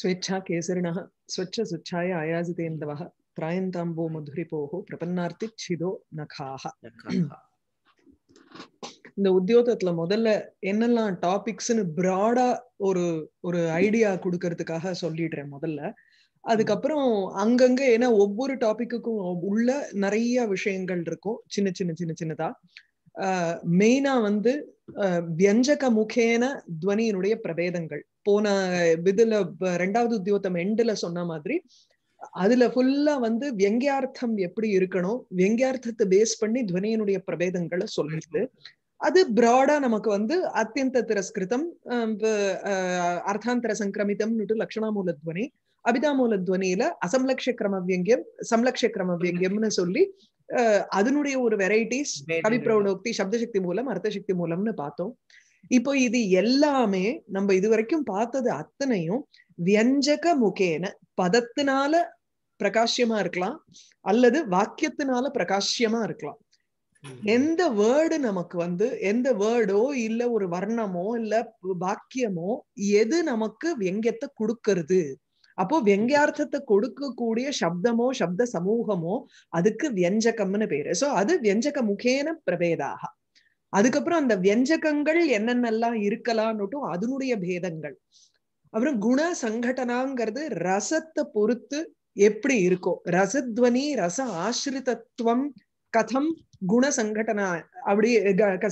ஸ்வச்ச केसरिणः स्वच्छ திராயந்தாம்போ आयाजितेन्दवः प्रायन्ताम्बो பிரபன்னார்த்தி சிதோ நகாக இந்த உத்தியோகத்துல முதல்ல என்னெல்லாம் டாபிக்ஸ்னு பிராடா ஒரு ஒரு ஐடியா கொடுக்கறதுக்காக சொல்லிடுறேன் முதல்ல அதுக்கப்புறம் அங்கங்க ஏன்னா ஒவ்வொரு டாபிக்குக்கும் உள்ள நிறைய விஷயங்கள் இருக்கும் சின்ன சின்ன சின்ன சின்னதா மெயினா வந்து வியஞ்சக முகேன துவனியினுடைய பிரபேதங்கள் போன விதுல ரெண்டாவது உத்தியோத்தம் எண்டுல சொன்ன மாதிரி அதுல ஃபுல்லா வந்து வெங்கியார்த்தம் எப்படி இருக்கணும் வெங்கியார்த்தத்தை பேஸ் பண்ணி துவனியினுடைய பிரபேதங்களை சொல்லுது அது பிராடா நமக்கு வந்து அத்தியந்த திரஸ்கிருதம் அர்த்தாந்தர சங்கிரமிதம்னுட்டு லட்சணாமூல துவனி அபிதாமூல துவனியில அசம்லக்ஷ கிரம வியங்கியம் சம்லக்ஷ கிரம வியங்கியம்னு சொல்லி அதனுடைய ஒரு வெரைட்டிஸ் கவி பிரவணோக்தி சப்தசக்தி மூலம் அர்த்த சக்தி மூலம்னு பார்த்தோம் இப்போ இது எல்லாமே நம்ம இதுவரைக்கும் பார்த்தது அத்தனையும் வியஞ்சக முகேன பதத்தினால பிரகாஷ்யமா இருக்கலாம் அல்லது வாக்கியத்தினால பிரகாஷ்யமா இருக்கலாம் எந்த வேர்டு நமக்கு வந்து எந்த வேர்டோ இல்ல ஒரு வர்ணமோ இல்ல வாக்கியமோ எது நமக்கு வியங்கத்தை கொடுக்கறது அப்போ வெங்கியார்த்தத்தை கொடுக்கக்கூடிய சப்தமோ சப்த சமூகமோ அதுக்கு வியஞ்சகம்னு பேரு சோ அது வியஞ்சக முகேன பிரபேதாக அதுக்கப்புறம் அந்த வியஞ்சகங்கள் என்னென்னலாம் இருக்கலாம்னுட்டும் அதனுடைய பேதங்கள் அப்புறம் குண சங்கடனாங்கிறது ரசத்தை பொறுத்து எப்படி இருக்கோ ரசத்வனி ரச ஆசிரிதத்துவம் கதம் குண சங்கடனா அப்படி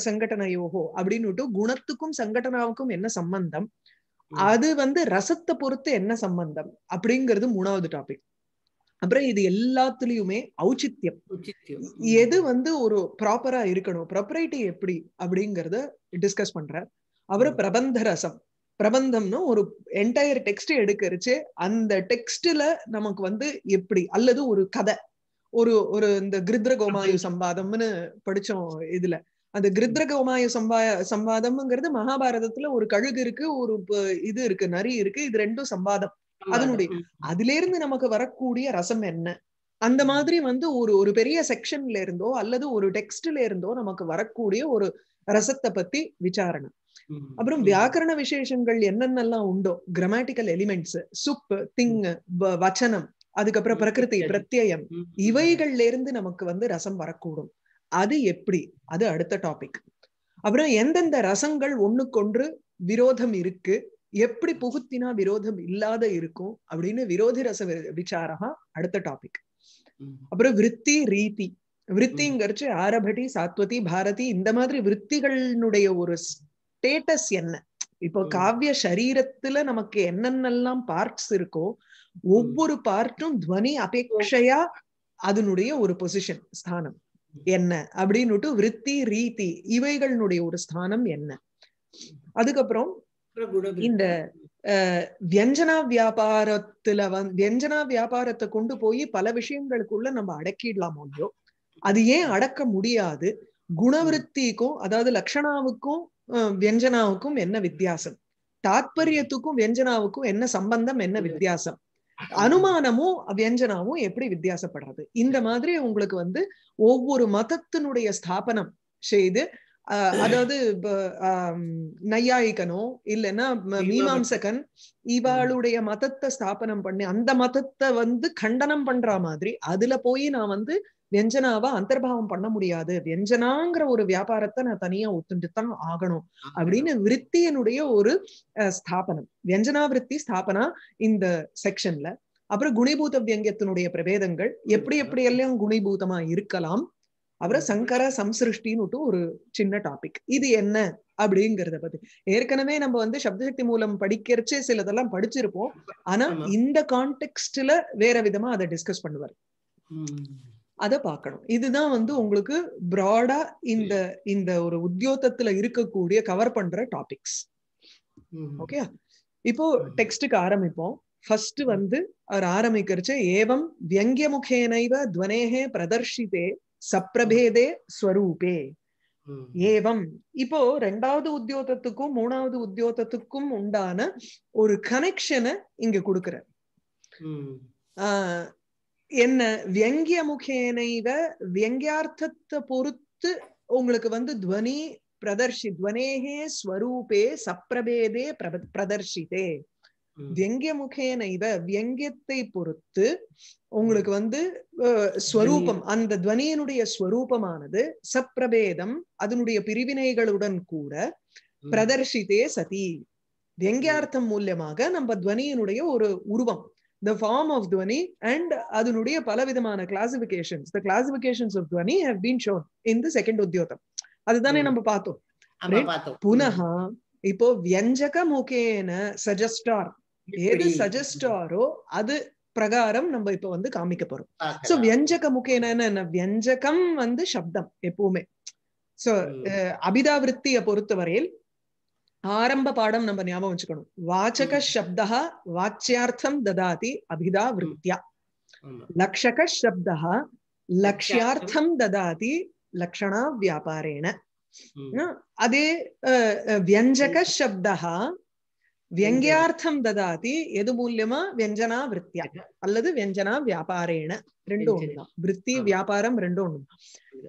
சங்கடனையோகோ அப்படின்னுட்டு குணத்துக்கும் சங்கடனாவுக்கும் என்ன சம்பந்தம் அது வந்து ரசத்தை பொறுத்து என்ன சம்பந்தம் அப்படிங்கிறது மூணாவது டாபிக் அப்புறம் இது எல்லாத்துலயுமே ஔச்சித்யம் எது வந்து ஒரு ப்ராப்பரா இருக்கணும் ப்ராப்பரைட்டி எப்படி அப்படிங்கறத டிஸ்கஸ் பண்ற அவரு பிரபந்த ரசம் பிரபந்தம்னு ஒரு என்டையர் டெக்ஸ்ட் எடுக்கரிச்சு அந்த டெக்ஸ்ட்ல நமக்கு வந்து எப்படி அல்லது ஒரு கதை ஒரு ஒரு இந்த கிருத்ரகோமாயு சம்பாதம்னு படிச்சோம் இதுல அந்த கிருத்ரகோமாய சம்பா சம்பாதம்ங்கிறது மகாபாரதத்துல ஒரு கழுகு இருக்கு ஒரு இது இருக்கு நரி இருக்கு இது ரெண்டும் சம்பாதம் அதனுடைய அதுல இருந்து நமக்கு வரக்கூடிய ரசம் என்ன அந்த மாதிரி வந்து ஒரு ஒரு பெரிய செக்ஷன்ல இருந்தோ அல்லது ஒரு டெக்ஸ்ட்ல இருந்தோ நமக்கு வரக்கூடிய ஒரு ரசத்தை பத்தி விசாரணை அப்புறம் வியாக்கரண விசேஷங்கள் என்னென்னலாம் உண்டோ கிராமட்டிக்கல் எலிமெண்ட்ஸ் சுப்பு திங் வச்சனம் அதுக்கப்புறம் பிரகிருதி பிரத்யம் இவைகள்ல இருந்து நமக்கு வந்து ரசம் வரக்கூடும் அது எப்படி அது அடுத்த டாபிக் அப்புறம் எந்தெந்த ரசங்கள் ஒண்ணுக்கொன்று விரோதம் இருக்கு எப்படி புகுத்தினா விரோதம் இல்லாத இருக்கும் அப்படின்னு விரோதி ரச விசாரகா அடுத்த டாபிக் அப்புறம் விற்பி ரீதி விற்பிங்கிறச்சு ஆரபடி சாத்வதி பாரதி இந்த மாதிரி விற்பிகளினுடைய ஒரு ஸ்டேட்டஸ் என்ன இப்போ காவிய சரீரத்துல நமக்கு என்னென்னலாம் பார்ட்ஸ் இருக்கோ ஒவ்வொரு பார்ட்டும் துவனி அபேட்சையா அதனுடைய ஒரு பொசிஷன் ஸ்தானம் என்ன அப்படின்னுட்டு விருத்தி ரீதி இவைகளினுடைய ஒரு ஸ்தானம் என்ன அதுக்கப்புறம் இந்த வியஞ்சனா வியாபாரத்துல வந் வியஞ்சனா வியாபாரத்தை கொண்டு போய் பல விஷயங்களுக்குள்ள நம்ம அடக்கிடலாம் ஒன்றும் அது ஏன் அடக்க முடியாது குணவருத்திக்கும் அதாவது லக்ஷணாவுக்கும் வியஞ்சனாவுக்கும் என்ன வித்தியாசம் தாத்பரியத்துக்கும் வியஞ்சனாவுக்கும் என்ன சம்பந்தம் என்ன வித்தியாசம் அனுமானமும் வியஞ்சனாவும் எப்படி வித்தியாசப்படுறது இந்த மாதிரி உங்களுக்கு வந்து ஒவ்வொரு மதத்தினுடைய ஸ்தாபனம் செய்து அதாவது நையாயிக்கனோ இல்லைன்னா மீமாம்சகன் இவாளுடைய மதத்தை ஸ்தாபனம் பண்ணி அந்த மதத்தை வந்து கண்டனம் பண்ற மாதிரி அதுல போய் நான் வந்து வியஞ்சனாவை அந்தர்பாவம் பண்ண முடியாது வியஞ்சனாங்கிற ஒரு வியாபாரத்தை நான் தனியா ஒத்துண்டு தான் ஆகணும் அப்படின்னு விற்த்தியனுடைய ஒரு ஸ்தாபனம் வியஞ்சனா விற்த்தி ஸ்தாபனா இந்த செக்ஷன்ல அப்புறம் குணிபூத வியங்கியத்தினுடைய பிரபேதங்கள் எப்படி எப்படி எல்லாம் குணிபூதமா இருக்கலாம் அப்புறம் சங்கர சம்சிருஷ்டின்னு ஒரு சின்ன டாபிக் இது என்ன அப்படிங்கறத பத்தி ஏற்கனவே நம்ம வந்து சப்தசக்தி மூலம் படிக்கிறச்சே சிலதெல்லாம் படிச்சிருப்போம் ஆனா இந்த கான்டெக்ட்ல வேற விதமா அதை டிஸ்கஸ் பண்ணுவார் அதை பார்க்கணும் இதுதான் வந்து உங்களுக்கு ப்ராடா இந்த இந்த ஒரு உத்தியோகத்துல இருக்கக்கூடிய கவர் பண்ற டாபிக்ஸ் ஓகே இப்போ டெக்ஸ்டுக்கு ஆரம்பிப்போம் ஃபர்ஸ்ட் வந்து அவர் ஆரம்பிக்கிறச்சு ஏவம் வியங்கிய முகேனைவ துவனேகே பிரதர்ஷிதே சப்ரபேதே ஸ்வரூபே ஏவம் இப்போ ரெண்டாவது உத்தியோகத்துக்கும் மூணாவது உத்தியோகத்துக்கும் உண்டான ஒரு கனெக்ஷனை இங்க கொடுக்கிறார் என்ன வியங்கிய முகேனைவ வியங்கியார்த்தத்தை பொறுத்து உங்களுக்கு வந்து துவனி பிரதர்ஷி துவனேகே ஸ்வரூபே சப்ரபேதே பிரதர்ஷிதே வியங்கிய முகேனைவ வியங்கியத்தை பொறுத்து உங்களுக்கு வந்து ஸ்வரூபம் அந்த துவனியினுடைய ஸ்வரூபமானது சப்ரபேதம் அதனுடைய பிரிவினைகளுடன் கூட பிரதர்ஷிதே சதி வியங்கியார்த்தம் மூலியமாக நம்ம துவனியினுடைய ஒரு உருவம் த ஃபார்ம் ஆஃப் துவனி அண்ட் அதனுடைய பலவிதமான கிளாசிபிகேஷன்ஸ் த கிளாசிபிகேஷன்ஸ் ஆஃப் துவனி have been shown in the second உத்தியோகம் அதுதானே நம்ம பார்த்தோம் புனகா இப்போ வியஞ்சக முகேன சஜஸ்டார் எது சஜஸ்டாரோ அது பிரகாரம் நம்ம இப்ப வந்து காமிக்க போறோம் சோ வியஞ்சக முகேன என்ன வியஞ்சகம் வந்து சப்தம் எப்பவுமே சோ அபிதாவிருத்திய பொறுத்தவரையில் ஆரம்ப பாடம் நம்ம ஞாபகம் வச்சுக்கணும் வாச்சக சப்தா வாச்சியார்த்தம் ததாதி அபிதா விருத்தியா லக்ஷக சப்தா லக்ஷியார்த்தம் ததாதி லக்ஷணா வியாபாரேன அதே வியஞ்சக சப்தா வியங்கியார்த்தம் ததாதி எது மூலியமா வியஞ்சனா விற்த்தியா அல்லது வியஞ்சனா வியாபாரேன ரெண்டும் ஒண்ணுதான் விற்பி வியாபாரம் ரெண்டும் ஒண்ணுதான்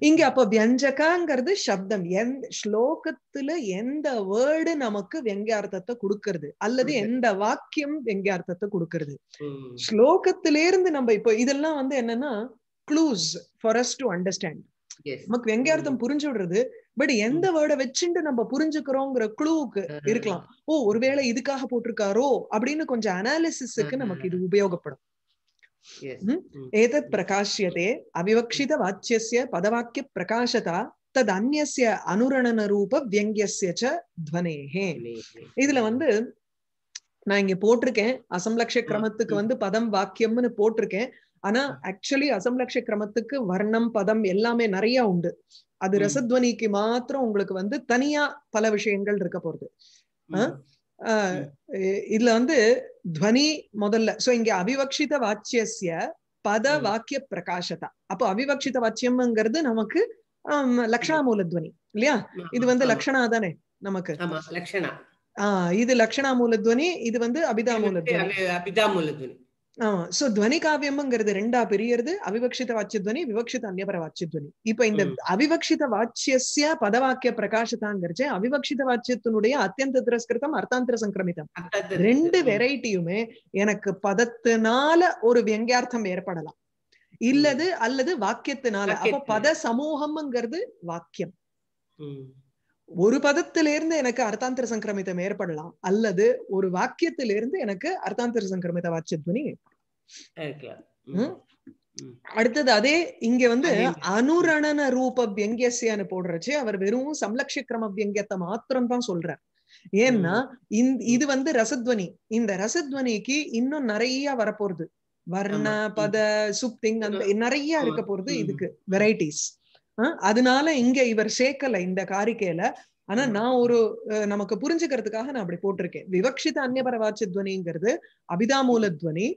இங்க அப்ப வியஞ்சகாங்கிறது சப்தம் எந்த ஸ்லோகத்துல எந்த வேர்டு நமக்கு வெங்கியார்த்தத்தை கொடுக்கறது அல்லது எந்த வாக்கியம் வெங்கியார்த்தத்தை கொடுக்கறது ஸ்லோகத்திலேருந்து நம்ம இப்போ இதெல்லாம் வந்து என்னன்னா clues for us to understand நமக்கு எங்க அர்த்தம் mm. புரிஞ்சு விடுறது பட் எந்த வேர்டை mm. வச்சுட்டு நம்ம புரிஞ்சுக்கிறோங்கிற குழுவுக்கு mm. இருக்கலாம் ஓ ஒருவேளை இதுக்காக போட்டிருக்காரோ அப்படின்னு கொஞ்சம் அனாலிசிஸுக்கு நமக்கு இது உபயோகப்படும் ஏதத் பிரகாஷ்யதே அவிவக்ஷித வாச்சியஸ்ய பதவாக்கிய பிரகாஷதா தத் அந்நிய அனுரணன ரூப வியங்கியசிய துவனேஹே இதுல வந்து நான் இங்க போட்டிருக்கேன் அசம்லக்ஷ கிரமத்துக்கு வந்து பதம் வாக்கியம்னு போட்டிருக்கேன் ஆனா ஆக்சுவலி அசம்லக்ஷ கிரமத்துக்கு வர்ணம் பதம் எல்லாமே நிறைய உண்டு அது ரசத்வனிக்கு மாத்திரம் உங்களுக்கு வந்து தனியா பல விஷயங்கள் இருக்க போறது இதுல வந்து துவனி முதல்ல சோ இங்க அவிவக்ஷித வாச்சியசிய பத வாக்கிய பிரகாசதா அப்போ அவிவக்ஷித வாச்சியம்ங்கிறது நமக்கு லக்ஷணாமூல துவனி இல்லையா இது வந்து லக்ஷணா தானே நமக்கு ஆஹ் இது லக்ஷணாமூல துவனி இது வந்து அபிதாமூல துவனி அபிதாமூல துவனி ஆமா சோ துவனி காவியம்ங்கிறது ரெண்டா பெரியது அவிவக்ஷித துவனி விவக்ஷித அந்நியபர வாட்சிய வாச்சியத்வனி இப்ப இந்த அவிவக்ஷித வாச்சியசிய பதவாக்கிய பிரகாசத்தாங்கிறச்சு அவிவக்ஷித வாட்சியத்தினுடைய அத்தியந்த திரஸ்கிருதம் அர்த்தாந்திர சங்கிரமிதம் ரெண்டு வெரைட்டியுமே எனக்கு பதத்தினால ஒரு வியங்கார்த்தம் ஏற்படலாம் இல்லது அல்லது வாக்கியத்தினால அப்ப பத சமூகம்ங்கிறது வாக்கியம் ஒரு பதத்திலிருந்து எனக்கு அர்த்தாந்திர சங்கிரமித்தம் ஏற்படலாம் அல்லது ஒரு வாக்கியத்திலிருந்து எனக்கு அர்த்தாந்திர சங்கிரமித வாட்சத்வனி அடுத்தது அதே இங்க வந்து அனுரணன ரூப வியங்கியசியான்னு போடுறச்சு அவர் வெறும் சம்லக்ஷ கிரம வியங்கியத்தை மாத்திரம் தான் சொல்றார் ஏன்னா இது வந்து ரசத்வனி இந்த ரசத்வனிக்கு இன்னும் நிறைய வரப்போறது வர்ண பத சுப்திங் அந்த நிறைய இருக்க போறது இதுக்கு வெரைட்டிஸ் அதனால இங்க இவர் சேர்க்கல இந்த காரிக்கையில ஆனா நான் ஒரு நமக்கு புரிஞ்சுக்கிறதுக்காக நான் அப்படி போட்டிருக்கேன் விவக்ஷித அந்நியபரவாச்சி துவனிங்கிறது அபிதாமூல துவனி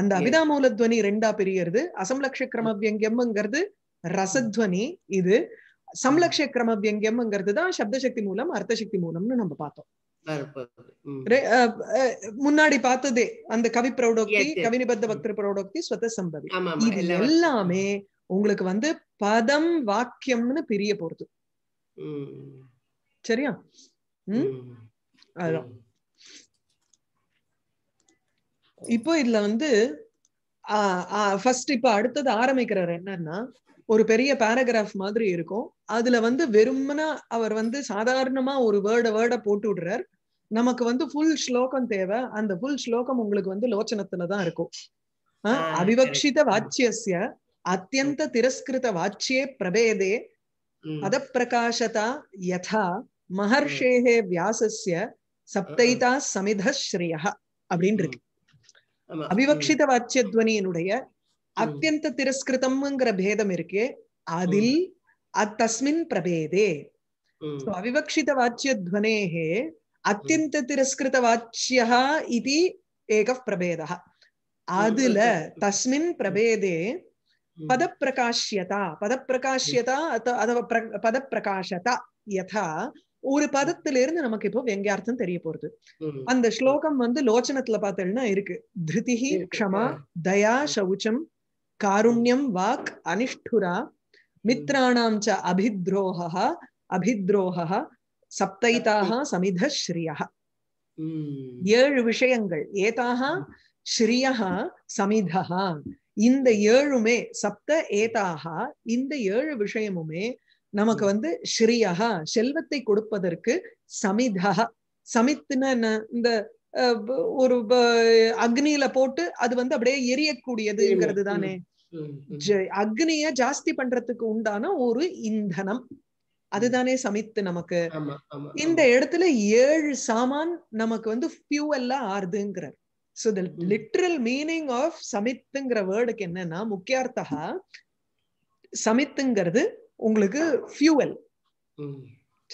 அந்த அபிதாமூல துவனி ரெண்டா பிரியறது அசம்லக்ஷ கிரமவியங்கம்ங்கிறது ரசத்வனி இது சம்லக்ஷ கிரமவியங்கியம்ங்கிறது தான் சப்தசக்தி மூலம் அர்த்தசக்தி மூலம்னு நம்ம பார்த்தோம் முன்னாடி பார்த்ததே அந்த கவி பிரௌடோக்தி கவி நிபத்த பிரௌடோக்தி ஸ்வத சம்பவி இது எல்லாமே உங்களுக்கு வந்து பதம் வாக்கியம்னு பிரிய போறது சரியா இப்போ இதுல வந்து இப்ப அடுத்தது ஆரம்பிக்கிறார் என்னன்னா ஒரு பெரிய பேராகிராஃப் மாதிரி இருக்கும் அதுல வந்து வெறுமனா அவர் வந்து சாதாரணமா ஒரு வேர்ட வேர்ட போட்டு விடுறார் நமக்கு வந்து ஃபுல் ஸ்லோகம் தேவை அந்த ஃபுல் ஸ்லோகம் உங்களுக்கு வந்து லோச்சனத்துலதான் இருக்கும் அவிவக்ஷித வாச்சியஸ்ய అత్యంత తిరస్కృత వాచ్యే ప్రభేదే పదప్రకాశత యథా மகர்ஷேக வியாசஸ்ய சப்தைதா சமித ஸ்ரேயா அப்படின்னு இருக்கு அபிவக்ஷித வாச்சியத்வனியினுடைய அத்தியந்த திரஸ்கிருதம்ங்கிற பேதம் இருக்கு அதில் தஸ்மின் பிரபேதே அவிவக்ஷித வாச்சியத்வனேஹே அத்தியந்த திரஸ்கிருத வாச்சியா இது ஏக பிரபேதா அதுல தஸ்மின் பிரபேதே பதப்பிரகாஷ்யதா பதப்பிரகாஷ்யதா அதாவது பதப்பிரகாஷதா யதா ஒரு பதத்திலிருந்து நமக்கு இப்போ வெங்கார்த்தம் தெரிய போறது அந்த ஸ்லோகம் வந்து லோச்சனத்துல பார்த்தோம்னா இருக்கு திருதிஹி க்ஷமா தயா சௌச்சம் காருண்யம் வாக் அனிஷ்டுரா மித்ராணாம் ச அபித்ரோஹா அபித்ரோஹா சப்தைதாக சமித ஸ்ரீயா ஏழு விஷயங்கள் ஏதாக ஸ்ரீயா சமிதா இந்த ஏழுமே சப்த ஏதாகா இந்த ஏழு விஷயமுமே நமக்கு வந்து ஸ்ரீயகா செல்வத்தை கொடுப்பதற்கு சமிதா சமித்துன இந்த ஒரு அக்னியில போட்டு அது வந்து அப்படியே எரியக்கூடியதுங்கிறது தானே அக்னிய ஜாஸ்தி பண்றதுக்கு உண்டான ஒரு இந்தனம் அதுதானே சமைத்து நமக்கு இந்த இடத்துல ஏழு சாமான் நமக்கு வந்து ஃபியூவெல்லாம் ஆறுதுங்கிறார் so the literal meaning of சமித்துங்கிற வேர்டுக்கு என்னன்னா முக்கியார்த்தகா சமித்துங்கிறது உங்களுக்கு ஃபியூவல் hmm.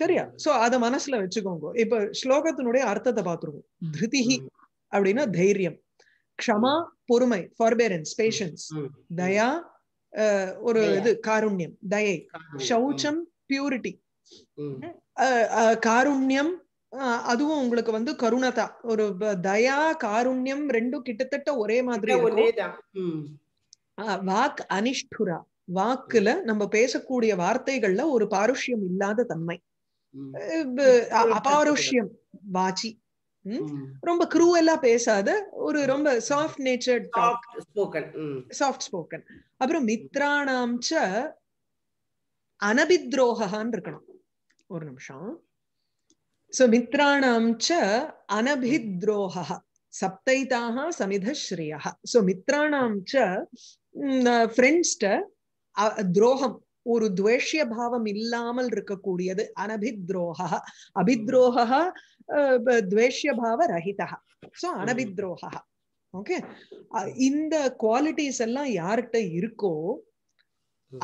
சரியா சோ அத மனசுல வச்சுக்கோங்க இப்ப ஸ்லோகத்தினுடைய அர்த்தத்தை பார்த்துருவோம் hmm. திருதிஹி hmm. அப்படின்னா தைரியம் க்ஷமா பொறுமை ஃபார்பேரன்ஸ் பேஷன்ஸ் தயா ஒரு இது காருண்யம் தயை சௌச்சம் பியூரிட்டி காருண்யம் அதுவும் உங்களுக்கு வந்து கருணதா ஒரு தயா காருண்யம் ரெண்டும் கிட்டத்தட்ட ஒரே மாதிரி வாக் அனிஷ்டுரா வாக்குல நம்ம பேசக்கூடிய வார்த்தைகள்ல ஒரு பாருஷ்யம் இல்லாத தன்மை அபாருஷ்யம் வாச்சி ரொம்ப குரூவலா பேசாத ஒரு ரொம்ப சாஃப்ட் நேச்சர்ட் சாஃப்ட் ஸ்போக்கன் அப்புறம் மித்ரானாம் ச அனபித்ரோகான்னு இருக்கணும் ஒரு நிமிஷம் சோ மித்ராணாம் ச அனபித்ரோகா சப்தைதாக சமிதஸ்ரீயா சோ மித்ராணாம் ச ஃப்ரெண்ட்ஸ்ட துரோகம் ஒரு துவேஷிய பாவம் இல்லாமல் இருக்கக்கூடியது அனபித்ரோகா அபித்ரோகா துவேஷிய பாவ ரஹிதா சோ அனபித்ரோகா ஓகே இந்த குவாலிட்டிஸ் எல்லாம் யார்கிட்ட இருக்கோ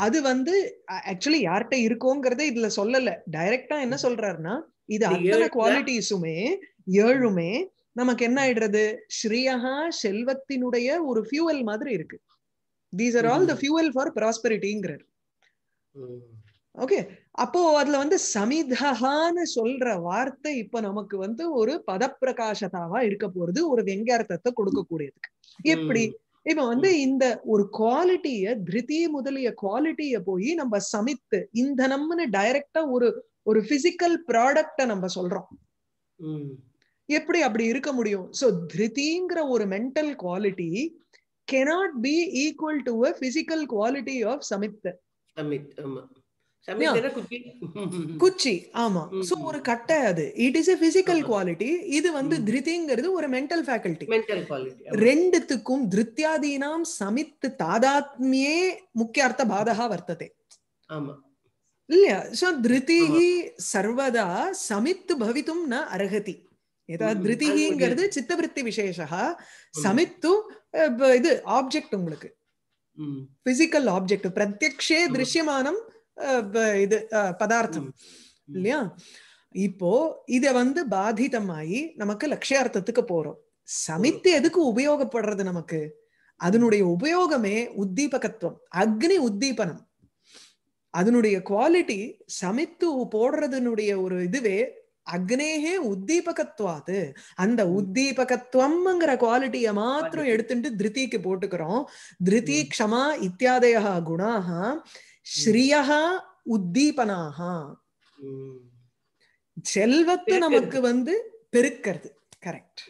அது வந்து ஆக்சுவலி யார்கிட்ட இருக்கோங்கிறத இதுல சொல்லல டைரக்டா என்ன சொல்றாருன்னா இது அத்தனை குவாலிட்டிஸுமே ஏழுமே நமக்கு என்ன ஆயிடுறது ஸ்ரீயஹா செல்வத்தினுடைய ஒரு ஃபியூவல் மாதிரி இருக்கு these are all the fuel for ப்ராஸ்பெரிட்டிங்கிறார் ஓகே அப்போ அதுல வந்து சமிதஹான்னு சொல்ற வார்த்தை இப்ப நமக்கு வந்து ஒரு பதப்பிரகாசதாவா இருக்க போறது ஒரு வெங்காரத்தத்தை கொடுக்க எப்படி இப்ப வந்து இந்த ஒரு குவாலிட்டிய திருதி முதலிய குவாலிட்டிய போய் நம்ம சமித்து இந்த நம்மனு டைரக்டா ஒரு ஒரு பிசிக்கல் ப்ராடக்ட நம்ம சொல்றோம் எப்படி அப்படி இருக்க முடியும் சோ திருதிங்கிற ஒரு mental quality cannot be equal to a physical quality of சமித் சமித் குச்சி ஆமா சோ ஒரு கட்டை அது it is a physical quality இது வந்து திருத்திங்கிறது ஒரு மென்டல் ஃபேக்கல்டி ரெண்டுத்துக்கும் திருத்தியாதீனாம் சமித்து தாதாத்மியே முக்கிய அர்த்த பாதகா வர்த்ததே இல்லையா சோ சர்வதா சமித்து பவித்தும் ந விசேஷா சமித்து இது ஆப்ஜெக்ட் உங்களுக்கு பிசிக்கல் ஆப்ஜெக்ட் பிரத்யக்ஷே திருஷ்யமானம் இது பதார்த்தம் இல்லையா இப்போ இத வந்து பாதிதமாயி நமக்கு லட்சியார்த்தத்துக்கு போறோம் சமித்து எதுக்கு உபயோகப்படுறது நமக்கு அதனுடைய உபயோகமே உத்தீபகத்துவம் அக்னி உத்தீபனம் அதனுடைய குவாலிட்டி சமித்து போடுறதுனுடைய ஒரு இதுவே அக்னேகே உத்தீபகத்துவாது அந்த உத்தீபகத்துவம்ங்கிற குவாலிட்டியை மாத்திரம் எடுத்துட்டு திருத்திக்கு போட்டுக்கிறோம் திருதி க்ஷமா இத்தியாதய குணாகா ஸ்ரீயா உத்தீபனாகா செல்வத்து நமக்கு வந்து பெருக்கிறது கரெக்ட்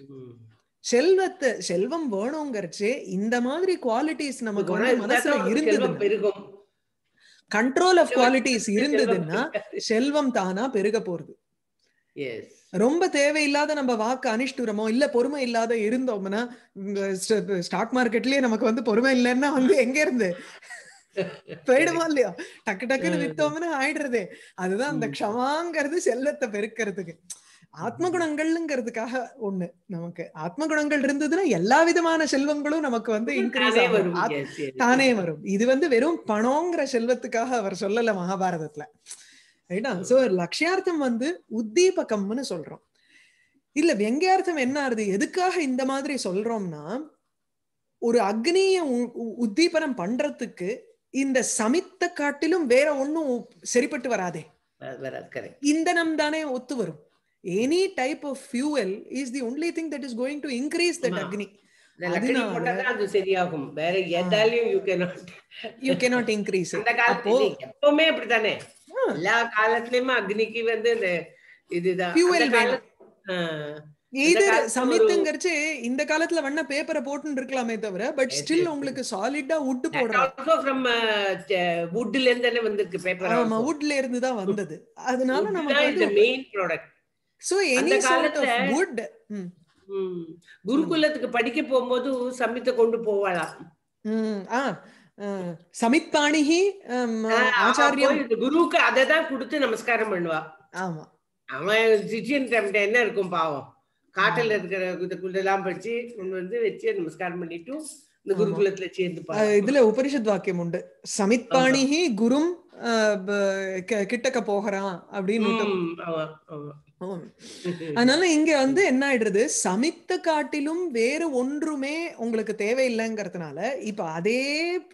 செல்வத்தை செல்வம் வேணுங்கிறச்சு இந்த மாதிரி குவாலிட்டிஸ் நமக்கு மனசுல இருந்தது கண்ட்ரோல் ஆஃப் குவாலிட்டிஸ் இருந்ததுன்னா செல்வம் தானா பெருக போறது ரொம்ப தேவையில்லாத நம்ம வாக்கு அனிஷ்டுரமோ இல்ல பொறுமை இல்லாத இருந்தோம்னா ஸ்டாக் மார்க்கெட்லயே நமக்கு வந்து பொறுமை இல்லைன்னா வந்து எங்க இருந்து போயிடுமா இல்லையா டக்கு டக்குன்னு வித்தோம்னு ஆயிடுறது அதுதான் அந்த க்ஷமாங்கிறது செல்வத்தை பெருக்கிறதுக்கு ஆத்ம குணங்கள்ங்கிறதுக்காக ஒண்ணு நமக்கு ஆத்ம குணங்கள் இருந்ததுன்னா எல்லா விதமான செல்வங்களும் நமக்கு வந்து இன்க்ரீஸ் ஆகும் தானே வரும் இது வந்து வெறும் பணங்கிற செல்வத்துக்காக அவர் சொல்லல மகாபாரதத்துல ரைட்டா சோ லட்சியார்த்தம் வந்து உத்தீபகம்னு சொல்றோம் இல்ல வெங்கயார்த்தம் என்ன ஆறுது எதுக்காக இந்த மாதிரி சொல்றோம்னா ஒரு அக்னிய உத்தீபனம் பண்றதுக்கு இந்த சமித்த காட்டிலும் வேற ஒண்ணும் சரிப்பட்டு வராதே இந்த நம் தானே ஒத்து வரும் any type of fuel is the only thing that is going to increase that அக்னி அக்னிக்கு வந்து இதுதான் எய்தர் சமித்துங்கிறச்சு இந்த காலத்துல வண்ண பேப்பரை போட்டுன்னு இருக்கலாமே தவிர பட் ஸ்டில் உங்களுக்கு சாலிடா வுட் போடுறோம் வுட்ல இருந்து வந்திருக்கு பேப்பர் ஆமா வுட்ல இருந்து தான் வந்தது அதனால நம்ம main product so any sort of wood குருகுலத்துக்கு படிக்க போகும்போது சமித்த கொண்டு போவாளாம் ஆ சமித்தானிகி ஆச்சாரியம் குருவுக்கு அதை தான் கொடுத்து நமஸ்காரம் பண்ணுவா ஆமா அவன் சிஷியன் என்ன இருக்கும் பாவம் காட்டில் இருக்கிற இதுக்குள்ளெல்லாம் படிச்சு வந்து வச்சு நமஸ்காரம் பண்ணிட்டு இந்த குருகுலத்துல சேர்ந்து இதுல உபனிஷத் வாக்கியம் உண்டு சமித் சமித்பாணிஹி குரும் கிட்டக்க போகிறான் அப்படின்னு அதனால இங்க வந்து என்ன ஆயிடுறது சமித்த காட்டிலும் வேற ஒன்றுமே உங்களுக்கு தேவையில்லைங்கிறதுனால இப்ப அதே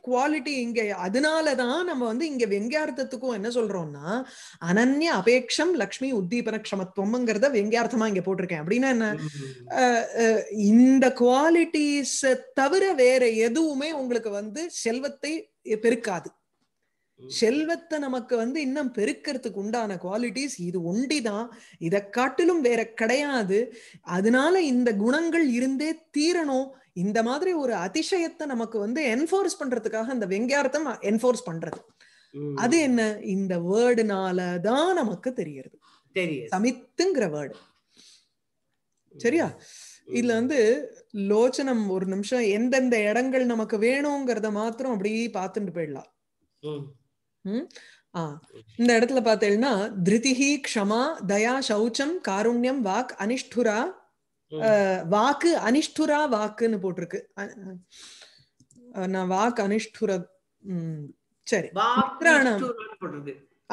குவாலிட்டி இங்க அதனாலதான் நம்ம வந்து இங்க வெங்கியார்த்தத்துக்கும் என்ன சொல்றோம்னா அனன்ய அபேட்சம் லக்ஷ்மி உத்தீபன க்ஷமத்துவம்ங்கிறத வெங்கியார்த்தமா இங்க போட்டிருக்கேன் அப்படின்னா என்ன இந்த குவாலிட்டிஸ் தவிர வேற எதுவுமே உங்களுக்கு வந்து செல்வத்தை பெருக்காது செல்வத்தை நமக்கு வந்து இன்னும் பெருக்கிறதுக்கு உண்டான குவாலிட்டிஸ் இது ஒண்டிதான் இதை காட்டிலும் வேற கிடையாது அதனால இந்த குணங்கள் இருந்தே தீரணும் இந்த மாதிரி ஒரு அதிசயத்தை நமக்கு வந்து என்போர்ஸ் பண்றதுக்காக அந்த வெங்கியார்த்தம் என்போர்ஸ் பண்றது அது என்ன இந்த வேர்டுனாலதான் நமக்கு தெரியறது சமித்துங்கிற வேர்டு சரியா இதுல வந்து லோச்சனம் ஒரு நிமிஷம் எந்தெந்த இடங்கள் நமக்கு வேணுங்கிறத மாத்திரம் அப்படியே பாத்துட்டு போயிடலாம் இந்த இடத்துல பார்த்தேன்னா திருதிஹி க்ஷமா தயா சௌச்சம் காருண்யம் வாக் அனிஷ்டுரா வாக்கு அனிஷ்டுரா வாக்குன்னு போட்டிருக்கு நான் வாக் அனிஷ்டுர சரி மித்ராணம்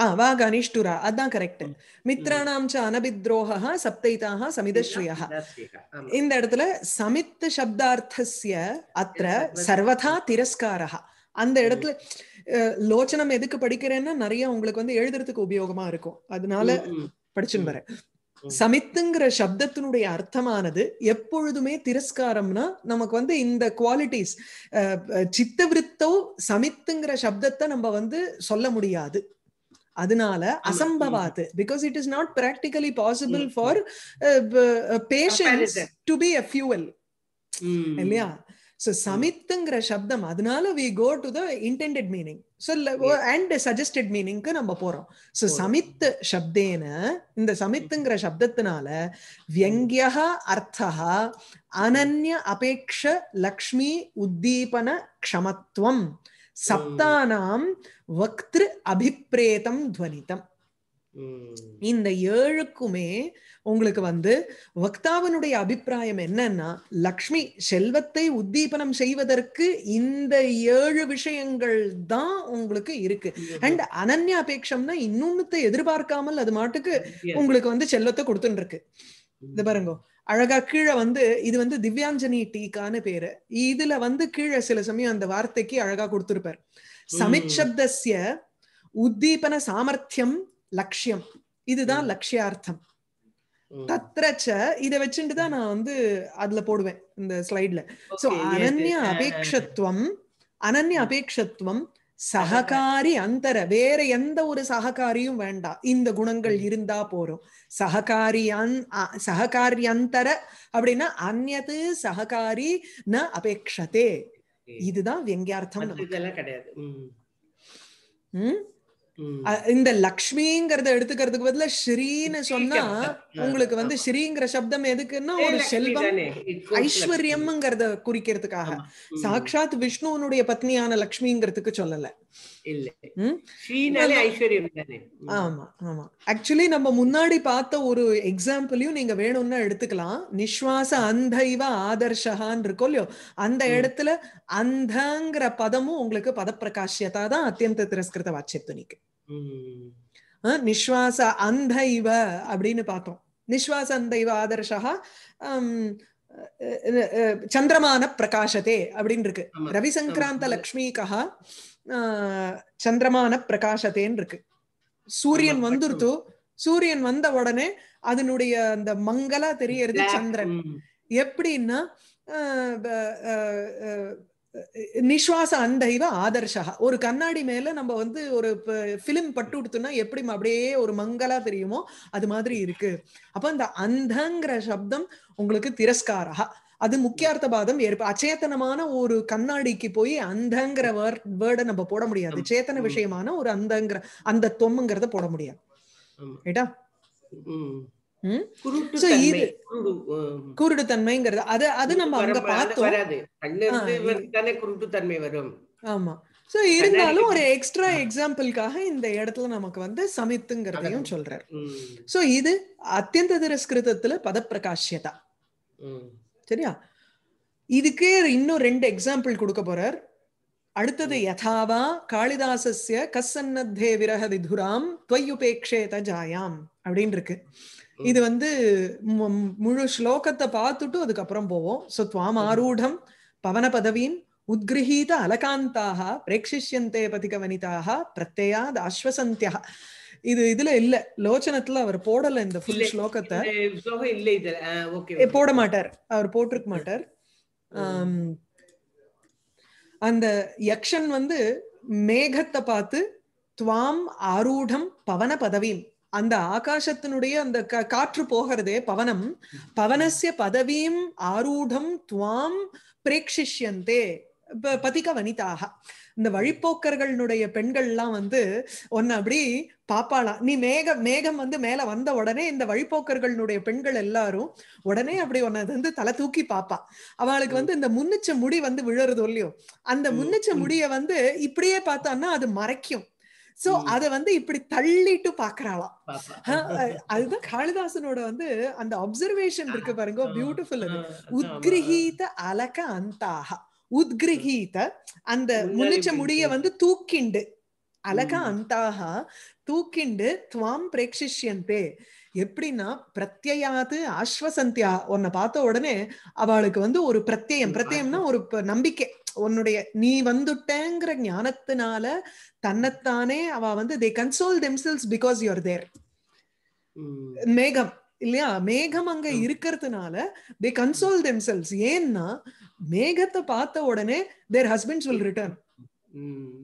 ஆ வாக் அனிஷ்டுரா அதான் கரெக்ட் மித்ராணாம் ச அனபித்ரோகா சப்தைதாக சமிதஸ்ரீயா இந்த இடத்துல சமித்து சப்தார்த்தஸ்ய அத்த சர்வதா திரஸ்காரா அந்த இடத்துல லோச்சனம் எதுக்கு படிக்கிறேன்னா நிறைய உங்களுக்கு வந்து எழுதுறதுக்கு உபயோகமா இருக்கும் அதனால படிச்சுன்னு வரேன் சமித்துங்கிற சப்தத்தினுடைய அர்த்தமானது எப்பொழுதுமே திரஸ்காரம்னா நமக்கு வந்து இந்த குவாலிட்டிஸ் சித்தவிருத்தோ சமித்துங்கிற சப்தத்தை நம்ம வந்து சொல்ல முடியாது அதனால அசம்பவாது because it is not practically possible for patience to be a fuel இல்லையா சோ சமித்துங்கிற சப்தம் அதனால we go to the intended meaning so and suggested மீனிங்க்கு நம்ம போறோம் ஸோ சமித் சப்தேன இந்த சமித்துங்கிற சப்தத்தினால வியங்கியா அர்த்தா அனன்ய அபேக்ஷ லக்ஷ்மி உத்தீபன க்ஷமத்துவம் சப்தானாம் வக்திரு அபிப்ரேதம் துவனிதம் இந்த ஏழுக்குமே உங்களுக்கு வந்து வக்தாவனுடைய அபிப்பிராயம் என்னன்னா லக்ஷ்மி செல்வத்தை உத்தீபனம் செய்வதற்கு இந்த ஏழு விஷயங்கள் தான் உங்களுக்கு இருக்கு அண்ட் அனன்யாபேட்சம்னா இன்னொன்னுத்தை எதிர்பார்க்காமல் அது மாட்டுக்கு உங்களுக்கு வந்து செல்வத்தை கொடுத்துட்டு இருக்கு இது பாருங்க அழகா கீழே வந்து இது வந்து திவ்யாஞ்சனி டீக்கான பேரு இதுல வந்து கீழே சில சமயம் அந்த வார்த்தைக்கு அழகா கொடுத்திருப்பார் சமிச்சப்தஸ்ய உத்தீபன சாமர்த்தியம் லட்சியம் இதுதான் லட்சியார்த்தம் தத்ரச்ச இத வச்சுட்டு தான் நான் வந்து அதுல போடுவேன் இந்த ஸ்லைட்ல சோ அனன்ய அபேக்ஷத்துவம் அனன்ய அபேக்ஷத்துவம் சககாரி அந்தர வேற எந்த ஒரு சககாரியும் வேண்டாம் இந்த குணங்கள் இருந்தா போறோம் சககாரி சககாரி அந்தர அப்படின்னா அந்நது சககாரி ந அபேக்ஷதே இதுதான் வெங்கியார்த்தம் கிடையாது உம் இந்த லக்ஷ்மிங்கிறத எடுத்துக்கிறதுக்கு பதில ஸ்ரீன்னு சொன்னா உங்களுக்கு வந்து ஸ்ரீங்கிற சப்தம் எதுக்குன்னா ஒரு செல்வம் ஐஸ்வர்யம்ங்கிறத குறிக்கிறதுக்காக சாக்ஷாத் விஷ்ணுனுடைய பத்னியான லக்ஷ்மிங்கிறதுக்கு சொல்லல நம்ம முன்னாடி பார்த்த ஒரு எக்ஸாம்பிளையும் நீங்க வேணும்னா எடுத்துக்கலாம் நிஸ்வாச அந்தைவ ஆதர்ஷகான் இருக்கோ இல்லையோ அந்த இடத்துல அந்தங்கிற பதமும் உங்களுக்கு பதப்பிரகாஷியதா தான் அத்தியந்த திரஸ்கிருத வாட்சியத்துனிக்கு நிஸ்வாச அந்தைவ அப்படின்னு பார்த்தோம் நிஸ்வாச அந்தைவ ஆதர்ஷா சந்திரமான பிரகாஷதே அப்படின்னு இருக்கு ரவி சங்கராந்த லக்ஷ்மிகா சந்திரமான பிரகாசத்தேன் இருக்கு சூரியன் வந்துருத்து சூரியன் வந்த உடனே அதனுடைய அந்த மங்களா தெரியறது சந்திரன் எப்படின்னா நிஸ்வாச அந்தைவ ஆதர்ஷா ஒரு கண்ணாடி மேல நம்ம வந்து ஒரு பிலிம் பட்டு விடுத்தோம்னா எப்படி அப்படியே ஒரு மங்களா தெரியுமோ அது மாதிரி இருக்கு அப்ப அந்த அந்தங்கிற சப்தம் உங்களுக்கு திரஸ்காரா அது முக்கியார்த்தவாதம் ஏற்ப அச்சேத்தனமான ஒரு கண்ணாடிக்கு போய் அந்தங்கிற வேர்டை நம்ம போட முடியாது சேத்தன விஷயமான ஒரு அந்தங்கிற அந்த தொம்முங்கிறத போட முடியாது ரைட்டா குருடுத்தன்மைங்கிறது அது அது நம்ம அங்க பார்த்தோம் ஆமா சோ இருந்தாலும் ஒரு எக்ஸ்ட்ரா எக்ஸாம்பிள்காக இந்த இடத்துல நமக்கு வந்து சமித்துங்கிறதையும் சொல்றாரு சோ இது அத்தியந்த திருஸ்கிருதத்துல பதப்பிரகாஷ்யதா சரியா இதுக்கே இன்னும் ரெண்டு எக்ஸாம்பிள் கொடுக்க போறார் அடுத்தது யதாவா காளிதாசஸ்ய கசன்னத்தே விரகதிதுராம் துவையுபேக்ஷே தஜாயாம் அப்படின்னு இருக்கு இது வந்து முழு ஸ்லோகத்தை பார்த்துட்டு அதுக்கப்புறம் போவோம் சோ துவாம் ஆரூடம் பவன பதவீன் உத்கிரகீத அலகாந்தாக பிரேக்ஷிஷ்யந்தே பதிகவனிதாக பிரத்யாத் ஆஸ்வசந்தியா இது இதுல இல்ல லோச்சனத்துல அவர் போடல இந்த ஃபுல் ஸ்லோகத்தை இல்ல இதுல போட மாட்டார் அவர் போட்டிருக்க மாட்டார் அந்த யக்ஷன் வந்து மேகத்தை பார்த்து துவாம் ஆரூடம் பவன பதவியும் அந்த ஆகாசத்தினுடைய அந்த காற்று போகிறதே பவனம் பவனசிய பதவியும் ஆரூடம் துவாம் பிரேக்ஷிஷ்யந்தே பதிக வனிதாக இந்த பெண்கள் பெண்கள்லாம் வந்து ஒன்னு அப்படி பாப்பாளாம் நீ மேக மேகம் வந்து மேல வந்த உடனே இந்த வழிப்போக்கர்களுடைய பெண்கள் எல்லாரும் உடனே அப்படி ஒன்னு வந்து தலை தூக்கி பாப்பா அவளுக்கு வந்து இந்த முன்னிச்ச முடி வந்து விழுறது இல்லையோ அந்த முன்னிச்ச முடிய வந்து இப்படியே பார்த்தான்னா அது மறைக்கும் சோ அத வந்து இப்படி தள்ளிட்டு பாக்குறாளாம் அதுதான் காளிதாசனோட வந்து அந்த அப்சர்வேஷன் இருக்கு பாருங்க பியூட்டிஃபுல் அது உத்கிரகீத அலக அந்தாகா உத்கிரகீத அந்த முன்னிச்ச முடிய வந்து தூக்கிண்டு அழகா அந்தாக தூக்கிண்டு துவாம் பிரேக்ஷிஷ்யந்தே எப்படின்னா பிரத்யாது ஆஸ்வசந்தியா உன்னை பார்த்த உடனே அவளுக்கு வந்து ஒரு பிரத்யம் பிரத்யம்னா ஒரு நம்பிக்கை உன்னுடைய நீ வந்துட்டேங்கிற ஞானத்தினால தன்னைத்தானே அவ வந்து they console themselves because your their மேகம் இல்லையா மேகம் அங்க இருக்கிறதுனால தே கன்சோல் தெம்செல்ஸ் ஏன்னா மேகத்தை பார்த்த உடனே தேர் ஹஸ்பண்ட்ஸ் வில் ரிட்டர்ன்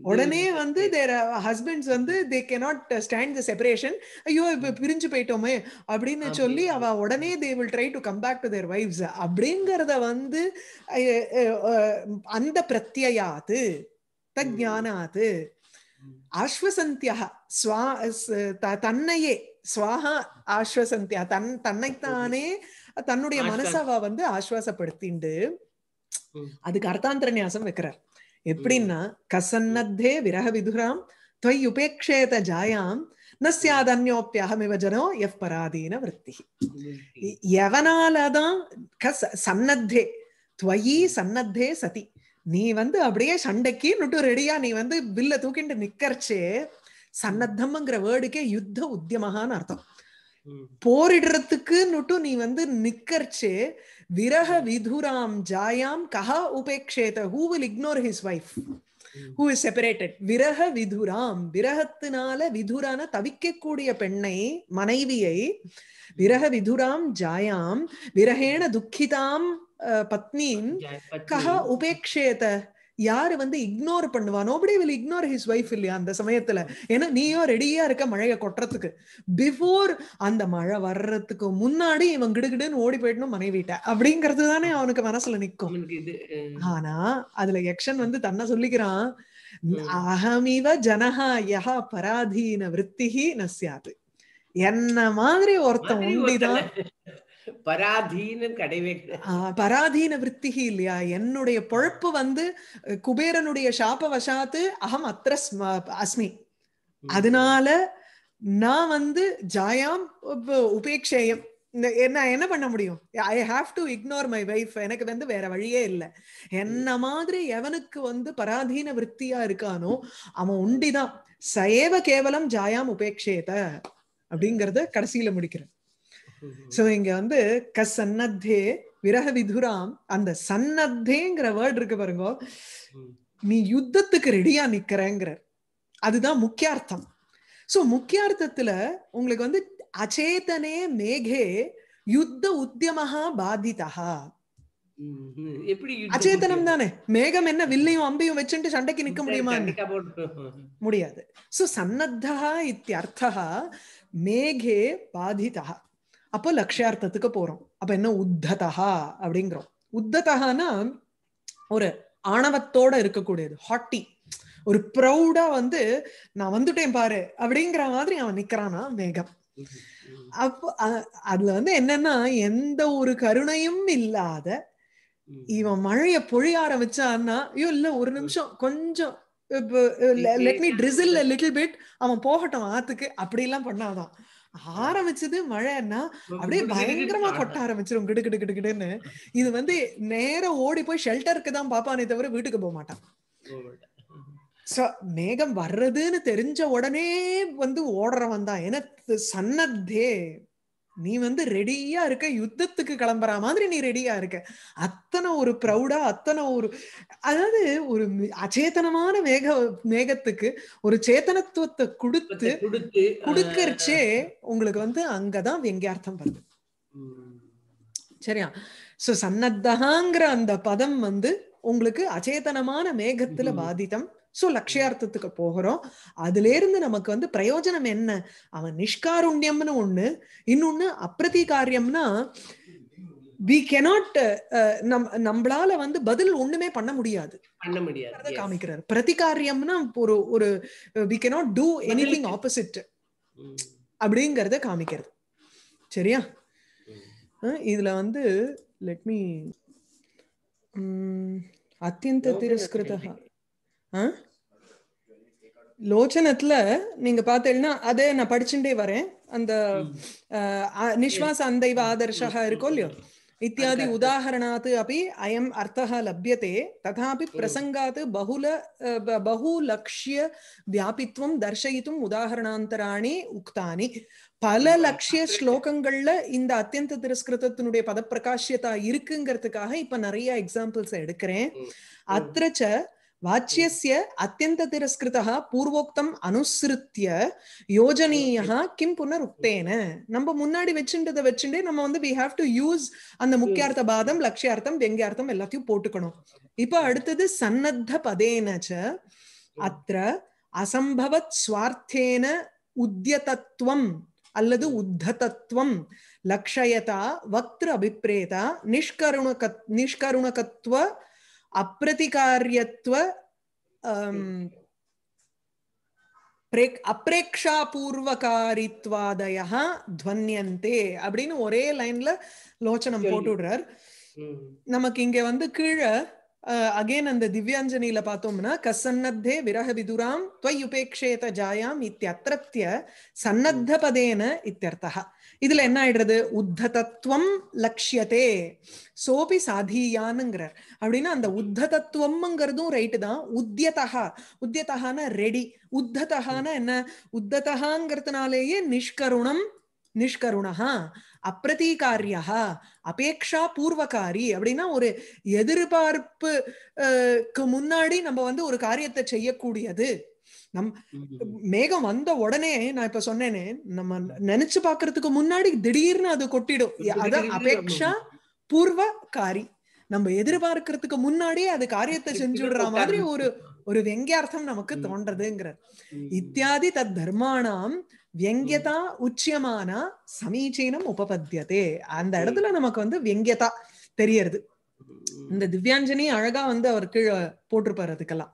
உடனே வந்து தேர் ஹஸ்பண்ட்ஸ் வந்து they cannot stand the separation ஐயோ இப்ப பிரிஞ்சு போயிட்டோமே அப்படின்னு சொல்லி அவ உடனே they will try to come back to their wives அப்படிங்கறத வந்து அந்த பிரத்யாத்து தஜானாத்து ஆஸ்வசந்தியா ஸ்வா தன்னையே ஸ்வாகா ஆஸ்வசந்தியா தன் தன்னைத்தானே தன்னுடைய மனசவ வந்து ஆஸ்வாசப்படுத்திண்டு அதுக்கு அர்த்தாந்திர நியாசம் வைக்கிறார் எப்படின்னா கசன்னத்தே விரக விதுராம் துவை உபேக்ஷேத ஜாயாம் நஸ்யாது அந்யோப்பியகமிவ ஜனோ எஃப் பராதீன விற்பி எவனாலதான் கஸ் சன்னத்தே துவயி சன்னத்தே சதி நீ வந்து அப்படியே சண்டைக்கு நுட்டு ரெடியா நீ வந்து வில்ல தூக்கிட்டு நிக்கர்ச்சே சன்னத்தம்ங்கிற வேர்டுக்கே யுத்த உத்தியமகான்னு அர்த்தம் போரிடுறதுக்கு நுட்டு நீ வந்து நிக்கர்ச்சே viraha vidhuram jayam kaha upeksheta who will ignore his wife who is separated விரக விதுராம் விரகத்தினால விதுரான தவிக்கக்கூடிய பெண்ணை மனைவியை விரக hmm. விதுராம் ஜாயாம் விரகேண துக்கிதாம் பத்னீம் கஹ உபேக்ஷேத யாரு வந்து இக்னோர் பண்ணுவா nobody will ignore his wife இல்லையா அந்த சமயத்துல ஏன்னா நீயும் ரெடியா இருக்க மழையை கொட்டுறதுக்கு பிஃபோர் அந்த மழை வர்றதுக்கு முன்னாடி இவன் கிடுகிடுன்னு ஓடி போயிடணும் மனைவிட்ட அப்படிங்கிறது தானே அவனுக்கு மனசுல நிக்கும் ஆனா அதுல எக்ஷன் வந்து தன்னை சொல்லிக்கிறான் அகமிவ ஜனஹா யா பராதீன விற்த்திகி நசியாது என்ன மாதிரி ஒருத்தன் உண்டிதான் பராதீனம் கிடையவே பராதீன விற்பி இல்லையா என்னுடைய பொழப்பு வந்து குபேரனுடைய சாப வசாத்து அகம் அத்திர அஸ்மி அதனால நான் வந்து ஜாயாம் உபேக்ஷேயம் என்ன என்ன பண்ண முடியும் I have to ignore my wife எனக்கு வந்து வேற வழியே இல்லை என்ன மாதிரி எவனுக்கு வந்து பராதீன விற்த்தியா இருக்கானோ அவன் உண்டிதான் சயவ கேவலம் ஜாயாம் உபேக்ஷேத அப்படிங்கறத கடைசியில முடிக்கிறேன் சோ இங்க வந்து க சன்னத்தே விரக விதுராம் அந்த சன்னத்தேங்கிற வேர்ட் இருக்கு பாருங்க நீ யுத்தத்துக்கு ரெடியா நிக்கிறேங்கிற அதுதான் முக்கியார்த்தம் சோ முக்கியார்த்தத்துல உங்களுக்கு வந்து அச்சேதனே மேகே யுத்த உத்தியமஹா பாதிதா அச்சேதனம் தானே மேகம் என்ன வில்லையும் அம்பையும் வச்சுட்டு சண்டைக்கு நிக்க முடியுமா முடியாது சோ சன்னத்தா இத்தியர்த்தா மேகே பாதிதா அப்போ லக்ஷார்த்தத்துக்கு போறோம் அப்ப என்ன உத்ததா அப்படிங்கிறோம் உத்ததான்னா ஒரு ஆணவத்தோட இருக்கக்கூடியது ஹாட்டி ஒரு ப்ரௌடா வந்து நான் வந்துட்டேன் பாரு அப்படிங்கிற மாதிரி அவன் நிக்கிறானா மேகம் அப்போ அதுல வந்து என்னன்னா எந்த ஒரு கருணையும் இல்லாத இவன் மழைய பொழிய ஆரம்பிச்சான்னா ஐயோ இல்ல ஒரு நிமிஷம் கொஞ்சம் let me drizzle little bit அவன் போகட்டும் ஆத்துக்கு அப்படி எல்லாம் பண்ணாதான் ஆரம்பிச்சது மழைன்னா அப்படியே பயங்கரமா கொட்ட ஆரம்பிச்சிரும் கிடு கிடு கிடு கிடுன்னு இது வந்து நேரம் ஓடி போய் ஷெல்டருக்கு தான் பாப்பானே தவிர வீட்டுக்கு போக மாட்டான் சோ மேகம் வர்றதுன்னு தெரிஞ்ச உடனே வந்து ஓடுறவன் தான் ஏன்னா சன்னத்தே நீ வந்து ரெடியா இருக்க யுத்தத்துக்கு கிளம்புற மாதிரி நீ ரெடியா இருக்க அத்தனை ஒரு ப்ரௌடா அத்தனை ஒரு அதாவது ஒரு அச்சேதனமான மேக மேகத்துக்கு ஒரு சேத்தனத்துவத்தை கொடுத்து கொடுக்கறச்சே உங்களுக்கு வந்து அங்கதான் வெங்கியார்த்தம் வருது சரியா சோ சன்னத்தகாங்கிற அந்த பதம் வந்து உங்களுக்கு அச்சேதனமான மேகத்துல பாதிதம் சோ லட்சியார்த்தத்துக்கு போகிறோம் அதுல இருந்து நமக்கு வந்து பிரயோஜனம் என்ன அவன் நிஷ்காருண்யம்னு ஒண்ணு இன்னொன்னு அப்பிரதிகாரியம்னா வி கெனாட் நம் நம்மளால வந்து பதில் ஒண்ணுமே பண்ண முடியாது பண்ண முடியாது காமிக்கிறார் பிரதிகாரியம்னா ஒரு ஒரு we cannot do anything opposite அப்படிங்கறத காமிக்கிறது சரியா இதுல வந்து லெட் மீ அத்தியந்த திருஸ்கிருதா லோச்சனத்துல நீங்க பாத்தீங்கன்னா அதே நான் படிச்சுட்டே வரேன் அந்த நிஷ்வாச அந்தைவ ஆதர்ஷா இருக்கோ இல்லையோ இத்தியாதி உதாகரணாத்து அப்படி அயம் அர்த்தம் லபியத்தே ததாபி பிரசங்காத் பகுல பகுலக்ஷ்ய வியாபித்வம் தர்ஷயித்தும் உதாகரணாந்தராணி உக்தானி பல லட்சிய ஸ்லோகங்கள்ல இந்த அத்தியந்த திருஸ்கிருதத்தினுடைய பதப்பிரகாஷ்யதா இருக்குங்கிறதுக்காக இப்ப நிறைய எக்ஸாம்பிள்ஸ் எடுக்கிறேன் அத்திரச்ச வாச்சியஸ்ய அத்தியந்த திரஸ்கிருதா பூர்வோக்தம் அனுசிருத்திய யோஜனீயா கிம் புனருக்தேன நம்ம முன்னாடி வச்சுட்டதை வச்சுட்டே நம்ம வந்து வி ஹாவ் டு யூஸ் அந்த hmm. முக்கியார்த்த பாதம் லட்சியார்த்தம் வெங்கியார்த்தம் எல்லாத்தையும் போட்டுக்கணும் இப்ப hmm. அடுத்தது சன்னத்த பதேனச்ச hmm. அத்த அசம்பவத் சுவார்த்தேன உத்தியதத்துவம் அல்லது உத்ததத்துவம் லக்ஷயதா வக்திர அபிப்ரேதா நிஷ்கருணக நிஷ்கருணகத்துவ अप्रतिकार्यत्व பிரே துவன்யந்தே அப்படின்னு ஒரே லைன்ல லோச்சனம் போட்டுடுறார் நமக்கு இங்க வந்து கீழே அகேன் அந்த திவ்யாஞ்சனியில பார்த்தோம்னா கசன்னத்தே விரக விதுராம் துவய் உபேக்ஷேத ஜாயாம் இத்தியத்திய சன்னத்த பதேன இத்தியர்த்தா இதுல என்ன ஆயிடுறது உத்ததத்துவம் லட்சியத்தே சோபி சாதியானுங்கிறார் அப்படின்னா அந்த தத்துவம்ங்கிறதும் ரைட்டு தான் உத்தியதா உத்தியதகான ரெடி உத்ததகான என்ன உத்ததகாங்கிறதுனாலேயே நிஷ்கருணம் நிஷ்கருணா அப்பிரதீகாரியா அபேக்ஷா பூர்வகாரி அப்படின்னா ஒரு எதிர்பார்ப்புக்கு முன்னாடி நம்ம வந்து ஒரு காரியத்தை செய்யக்கூடியது நம் மேகம் வந்த உடனே நான் இப்ப சொன்னேனே நம்ம நினைச்சு பாக்குறதுக்கு முன்னாடி திடீர்னு அது கொட்டிடும் அத அபேக்ஷா பூர்வ காரி நம்ம எதிர்பார்க்கறதுக்கு முன்னாடியே அது காரியத்தை செஞ்சுடுற மாதிரி ஒரு ஒரு வெங்கியார்த்தம் நமக்கு தோன்றதுங்கிற இத்தியாதி தத் தர்மானாம் வெங்கியதா உச்சியமானா சமீச்சீனம் உபபத்தியதே அந்த இடத்துல நமக்கு வந்து வெங்கியதா தெரியறது இந்த திவ்யாஞ்சனி அழகா வந்து அவர் கீழே போட்டிருப்பாரு அதுக்கெல்லாம்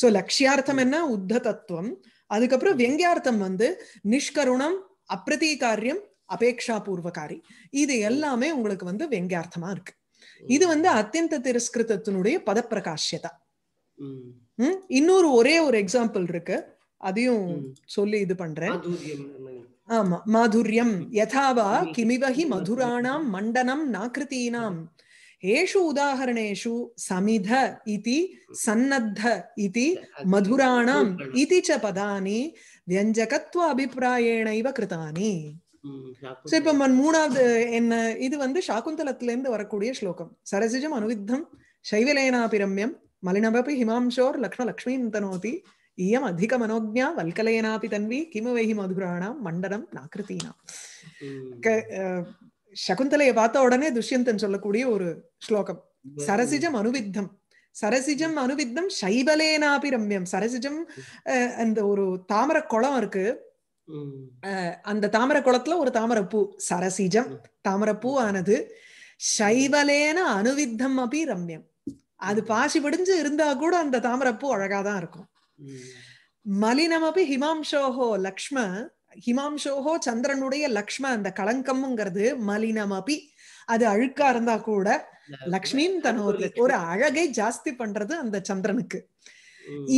சோ லட்சியார்த்தம் என்ன உத்த தத்துவம் அதுக்கப்புறம் வெங்கியார்த்தம் வந்து நிஷ்கருணம் அப்பிரதீகாரியம் அபேக்ஷா பூர்வகாரி இது எல்லாமே உங்களுக்கு வந்து வெங்கியார்த்தமா இருக்கு இது வந்து அத்தியந்த திரஸ்கிருதத்தினுடைய பதப்பிரகாஷ்யதா இன்னொரு ஒரே ஒரு எக்ஸாம்பிள் இருக்கு அதையும் சொல்லி இது பண்றேன் ஆமா மாதுரியம் யதாவா கிமிவகி மதுராணாம் மண்டனம் நாகிருத்தீனாம் ஏஷு உதாகரணேஷு சமித இதி சன்னத்த இதி மதுராணம் இதி ச பதானி வியஞ்சகத்துவ அபிப்பிராயேண இவ கிருதானி சோ இப்ப மூணாவது என்ன இது வந்து சாகுந்தலத்துல இருந்து வரக்கூடிய ஸ்லோகம் சரசிஜம் அனுவித்தம் சைவலேனாபிரம்யம் மலினபபி ஹிமாம்சோர் லக்ஷ்ம லக்ஷ்மீம் தனோதி இயம் அதிக மனோஜா வல்கலையனாபி தன்வி கிம வைஹி மதுராணாம் மண்டனம் நாகிருத்தீனாம் சகுந்தலையை பார்த்த உடனே துஷ்யந்தன் சொல்லக்கூடிய ஒரு ஸ்லோகம் சரசிஜம் அனுவித்தம் சரசிஜம் அனுவித்தம் சைபலேனாபி ரம்யம் சரசிஜம் அந்த ஒரு தாமர குளம் இருக்கு அந்த தாமர குளத்துல ஒரு தாமரப்பூ சரசிஜம் தாமரப்பூ ஆனது சைவலேன அனுவித்தம் அப்படி ரம்யம் அது பாசி படிஞ்சு இருந்தா கூட அந்த தாமரப்பூ அழகாதான் இருக்கும் மலினமபி அப்படி ஹிமாம்சோஹோ லக்ஷ்ம ஹிமாம்சோகோ சந்திரனுடைய லக்ஷ்ம அந்த கலங்கம்ங்கிறது மலினம் அபி அது அழுக்கா இருந்தா கூட லக்ஷ்மியும் தனோதி ஒரு அழகை ஜாஸ்தி பண்றது அந்த சந்திரனுக்கு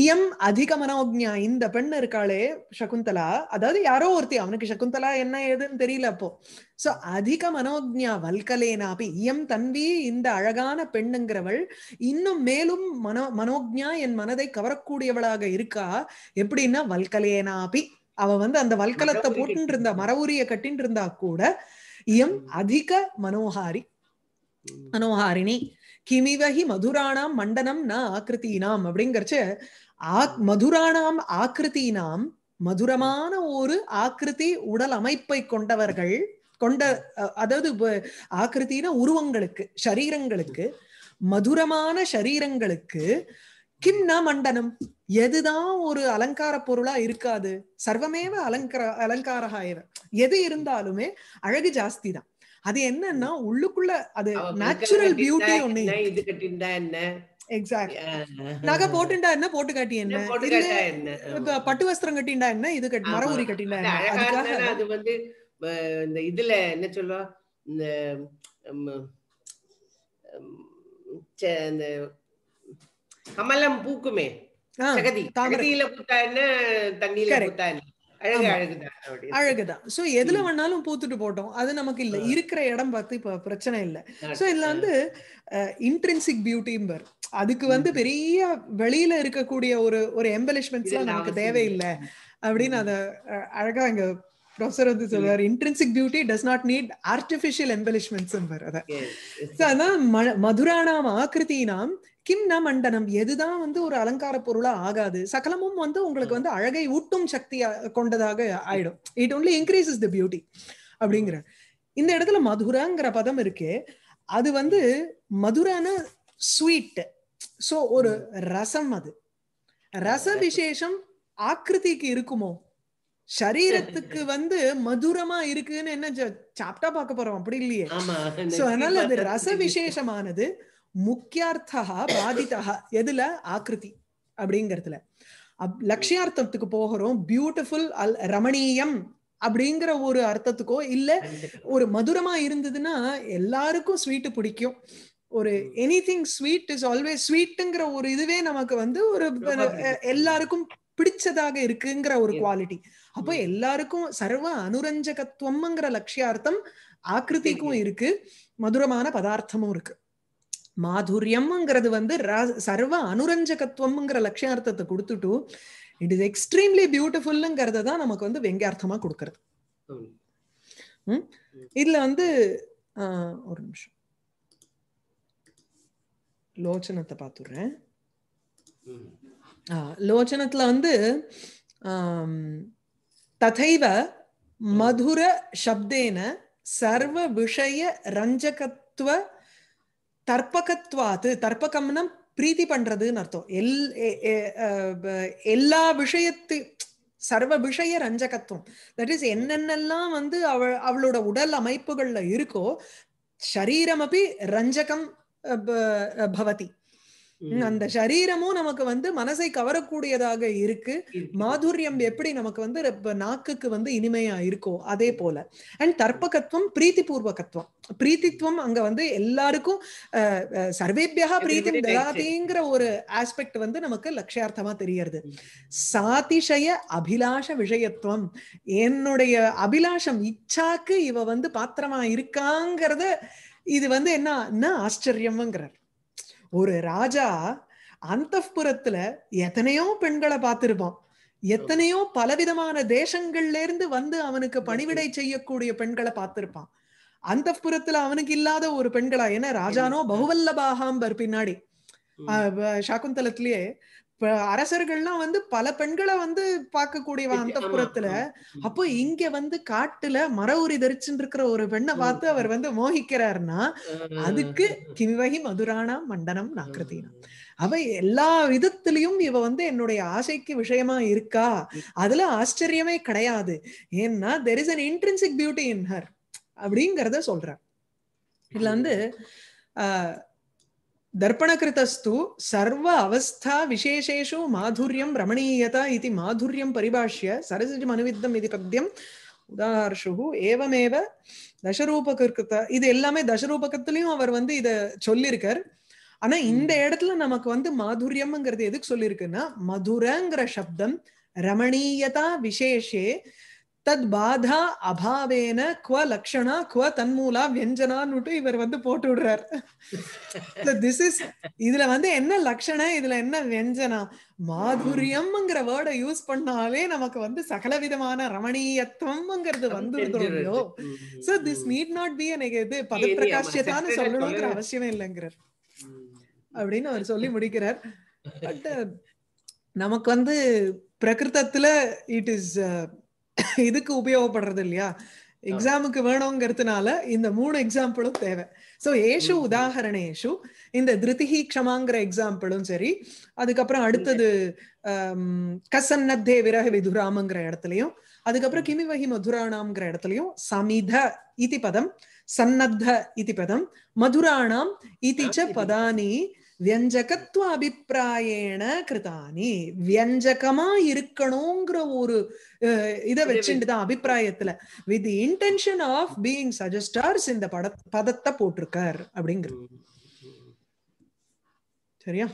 இயம் அதிக மனோஜா இந்த பெண் இருக்காளே சகுந்தலா அதாவது யாரோ ஒருத்தி அவனுக்கு சகுந்தலா என்ன ஏதுன்னு தெரியல அப்போ சோ அதிக மனோஜா வல்கலேனாபி இயம் தன்வி இந்த அழகான பெண்ணுங்கிறவள் இன்னும் மேலும் மனோ மனோஜா என் மனதை கவரக்கூடியவளாக இருக்கா எப்படின்னா வல்கலேனாபி அவ வந்து அந்த வல்கலத்தை போட்டு இருந்தா மரவுரிய கட்டின் இருந்தா கூட இயம் அதிக மனோஹாரி மனோஹாரிணி கிமிவகி மதுராணாம் மண்டனம் ந ஆக்கிருத்தினாம் அப்படிங்கிறச்ச ஆ மதுராணாம் ஆக்கிருத்தினாம் மதுரமான ஒரு ஆக்கிருதி உடல் அமைப்பை கொண்டவர்கள் கொண்ட அதாவது ஆக்கிருத்தின உருவங்களுக்கு சரீரங்களுக்கு மதுரமான சரீரங்களுக்கு கிண்ண மண்டனம் எதுதான் ஒரு அலங்கார பொருளா இருக்காது சர்வமேவ அலங்கார அலங்காரகா எது இருந்தாலுமே அழகு ஜாஸ்தி தான் அது என்னன்னா உள்ளுக்குள்ள அது நேச்சுரல் பியூட்டி ஒண்ணு இது என்ன எக்ஸாக்ட் நகை என்ன என்ன பட்டு இது கட்டி இந்த இதுல என்ன இந்த கமலம் பூக்குமே அழகுதான் சோ எதுல வேணாலும் பூத்துட்டு போட்டோம் அது நமக்கு இல்ல இருக்கிற இடம் பார்த்து இப்ப பிரச்சனை இல்ல சோ இதுல வந்து இன்ட்ரென்சிக் பியூட்டிம்பர் அதுக்கு வந்து பெரிய வெளியில இருக்கக்கூடிய ஒரு ஒரு எம்பலிஷ்மெண்ட்ஸ் எல்லாம் நமக்கு தேவையில்லை அப்படின்னு அத அழகா இங்க ப்ரொஃபசர் வந்து சொல்லுவார் intrinsic beauty does not need artificial embellishments அதான் மதுராணாம் ஆக்கிருத்தீனாம் கிம்னா மண்டனம் எதுதான் வந்து ஒரு அலங்கார பொருளா ஆகாது சகலமும் வந்து உங்களுக்கு வந்து அழகை ஊட்டும் சக்தியா கொண்டதாக ஆயிடும் it only is the beauty அப்படிங்கிற இந்த இடத்துல மதுராங்கிற பதம் இருக்கு அது வந்து மதுரான ஸ்வீட் சோ ஒரு ரசம் அது ரச விசேஷம் ஆக்கிருதிக்கு இருக்குமோ சரீரத்துக்கு வந்து மதுரமா இருக்குன்னு என்ன சாப்டா பாக்க போறோம் அப்படி இல்லையே சோ அதனால அது ரச விசேஷமானது முக்கியார்த்தா பாதிதா எதுல ஆக்கிருதி அப்படிங்கிறதுல லட்சியார்த்தத்துக்கு போகிறோம் பியூட்டிஃபுல் அல் ரமணீயம் அப்படிங்கிற ஒரு அர்த்தத்துக்கோ இல்ல ஒரு மதுரமா இருந்ததுன்னா எல்லாருக்கும் ஸ்வீட்டு பிடிக்கும் ஒரு anything sweet is always ஸ்வீட்டுங்கிற ஒரு இதுவே நமக்கு வந்து ஒரு எல்லாருக்கும் பிடிச்சதாக இருக்குங்கிற ஒரு குவாலிட்டி அப்போ எல்லாருக்கும் சர்வ அனுரஞ்சகத்துவம்ங்கிற லட்சியார்த்தம் ஆக்கிருதிக்கும் இருக்கு மதுரமான பதார்த்தமும் இருக்கு மாதுரியம்ங்கிறது வந்து சர்வ அனுரஞ்சகத்துவம்ங்கிற லட்சியார்த்தத்தை கொடுத்துட்டு இட் இஸ் எக்ஸ்ட்ரீம்லி பியூட்டிஃபுல்லுங்கிறத தான் நமக்கு வந்து வெங்கியார்த்தமா கொடுக்கறது இதுல வந்து ஒரு நிமிஷம் லோச்சனத்தை பார்த்துடுறேன் லோச்சனத்துல வந்து ததைவ மதுர சப்தேன சர்வ விஷய ரஞ்சகத்துவ தற்பகத்வாத்து தற்பகம்னா பிரீத்தி பண்றதுன்னு அர்த்தம் எல் எல்லா விஷயத்து சர்வ விஷய ரஞ்சகத்துவம் தட் இஸ் என்னென்னலாம் வந்து அவ அவளோட உடல் அமைப்புகள்ல இருக்கோ சரீரம் அப்படி ரஞ்சகம் பவதி அந்த சரீரமும் நமக்கு வந்து மனசை கவரக்கூடியதாக இருக்கு மாதுரியம் எப்படி நமக்கு வந்து நாக்குக்கு வந்து இனிமையா இருக்கோ அதே போல அண்ட் தர்ப்பகத்துவம் பிரீத்தி பூர்வகத்துவம் பிரீத்தித்துவம் அங்க வந்து எல்லாருக்கும் சர்வேபியா பிரீத்தி ததாதிங்கிற ஒரு ஆஸ்பெக்ட் வந்து நமக்கு லட்சியார்த்தமா தெரியறது சாதிஷய அபிலாஷ விஷயத்துவம் என்னுடைய அபிலாஷம் இச்சாக்கு இவ வந்து பாத்திரமா இருக்காங்கிறத இது வந்து என்ன ஆச்சரியம்ங்கிறார் ஒரு ராஜா அந்த புறத்துல எத்தனையோ பெண்களை பார்த்திருப்பான் எத்தனையோ பலவிதமான தேசங்கள்ல இருந்து வந்து அவனுக்கு பணிவிடை செய்யக்கூடிய பெண்களை பார்த்திருப்பான் அந்த புறத்துல அவனுக்கு இல்லாத ஒரு பெண்களா ஏன்னா ராஜானோ பகுவல்லபாகாம்பர் பின்னாடி சாக்குந்தலத்திலேயே இப்ப அரசர்கள்லாம் வந்து பல பெண்களை வந்து பார்க்கக்கூடிய அந்த புறத்துல அப்போ இங்க வந்து காட்டுல மர உரி தரிச்சுட்டு இருக்கிற ஒரு பெண்ணை பார்த்து அவர் வந்து மோகிக்கிறாருன்னா அதுக்கு கிம்வகி மதுரானா மண்டனம் நாக்கிருத்தினா அவ எல்லா விதத்திலையும் இவ வந்து என்னுடைய ஆசைக்கு விஷயமா இருக்கா அதுல ஆச்சரியமே கிடையாது ஏன்னா there is an intrinsic beauty in her அப்படிங்கிறத சொல்ற இதுல வந்து ஆஹ் சர்வ அவஸ்தா விசேஷேஷு மாதுரியம் ரமணீயதா இது மாதுரியம் பரிபாஷிய परिभाष्य மனுவித்தம் இது பத்தியம் உதாரஷு ஏவமேவ தசரூபகிருத்த இது எல்லாமே தசரூபகத்திலையும் அவர் வந்து இத சொல்லியிருக்கார் ஆனா இந்த இடத்துல நமக்கு வந்து மாதுரியம்ங்கிறது எதுக்கு சொல்லியிருக்குன்னா மதுரங்கிற சப்தம் ரமணீயதா விசேஷே தத் பாதா அபாவேன குவ லக்ஷணா குவ தன்மூலா வியஞ்சனான்னுட்டு இவர் வந்து போட்டு விடுறாரு திஸ் இஸ் இதுல வந்து என்ன லக்ஷணம் இதுல என்ன வியஞ்சனா மாதுரியம்ங்கிற வேர்டை யூஸ் பண்ணாலே நமக்கு வந்து சகல விதமான ரமணீயத்துவம்ங்கிறது வந்துருதோ so this need not be எனக்கு இது பதப்பிரகாஷ்யத்தான்னு சொல்லணுங்கிற அவசியமே இல்லைங்கிறார் அப்படின்னு அவர் சொல்லி முடிக்கிறார் பட் uh, நமக்கு வந்து பிரகிருத்தத்துல இட் இஸ் இதுக்கு உபயோகப்படுறது இல்லையா எக்ஸாமுக்கு வேணுங்கிறதுனால இந்த மூணு எக்ஸாம்பிளும் தேவை சோ ஏஷு ஏஷு இந்த திருதிஹி க்ஷமாங்கிற எக்ஸாம்பிளும் சரி அதுக்கப்புறம் அடுத்தது கசன்னத்தே விரக விதுராமங்கிற இடத்துலயும் அதுக்கப்புறம் கிமிவகி மதுராணாம்ங்கிற இடத்துலயும் சமித இதி பதம் சன்னத்த இதி பதம் மதுராணாம் இதிச்ச பதானி வியஞ்சகத்துவ அபிப்பிராயேன கிருதானி வியஞ்சகமா இருக்கணுங்கிற ஒரு இத வச்சுட்டு அபிப்பிராயத்துல with intention of being suggesters இந்த பட பதத்தை போட்டிருக்கார் அப்படிங்கிறது சரியா